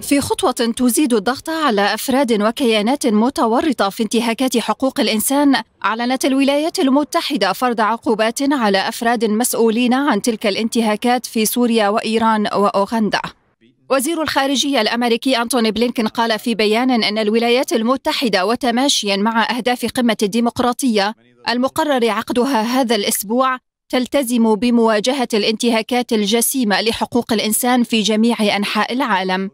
في خطوة تزيد الضغط على أفراد وكيانات متورطة في انتهاكات حقوق الإنسان، أعلنت الولايات المتحدة فرض عقوبات على أفراد مسؤولين عن تلك الانتهاكات في سوريا وإيران وأوغندا. وزير الخارجية الأمريكي أنتوني بلينكن قال في بيان أن الولايات المتحدة وتماشيا مع أهداف قمة الديمقراطية المقرر عقدها هذا الأسبوع تلتزم بمواجهه الانتهاكات الجسيمه لحقوق الانسان في جميع انحاء العالم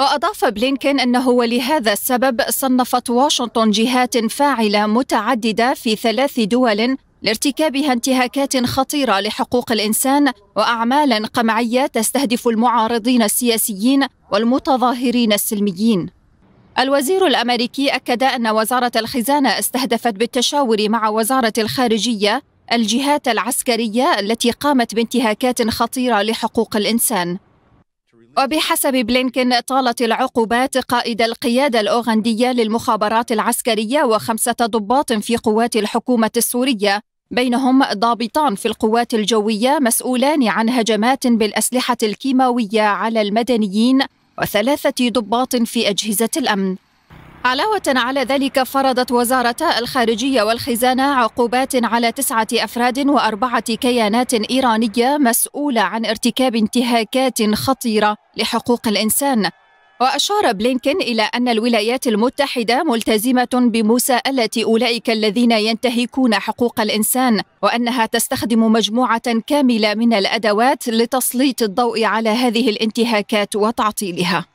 وأضاف بلينكين أنه ولهذا السبب صنفت واشنطن جهات فاعلة متعددة في ثلاث دول لارتكابها انتهاكات خطيرة لحقوق الإنسان وأعمالا قمعية تستهدف المعارضين السياسيين والمتظاهرين السلميين. الوزير الأمريكي أكد أن وزارة الخزانة استهدفت بالتشاور مع وزارة الخارجية الجهات العسكرية التي قامت بانتهاكات خطيرة لحقوق الإنسان وبحسب بلينكن طالت العقوبات قائد القيادة الأوغندية للمخابرات العسكرية وخمسة ضباط في قوات الحكومة السورية بينهم ضابطان في القوات الجوية مسؤولان عن هجمات بالأسلحة الكيماوية على المدنيين وثلاثة ضباط في أجهزة الأمن علاوة على ذلك فرضت وزارة الخارجية والخزانة عقوبات على تسعة أفراد وأربعة كيانات إيرانية مسؤولة عن ارتكاب انتهاكات خطيرة لحقوق الإنسان وأشار بلينكن إلى أن الولايات المتحدة ملتزمة بمساءلة أولئك الذين ينتهكون حقوق الإنسان وأنها تستخدم مجموعة كاملة من الأدوات لتسليط الضوء على هذه الانتهاكات وتعطيلها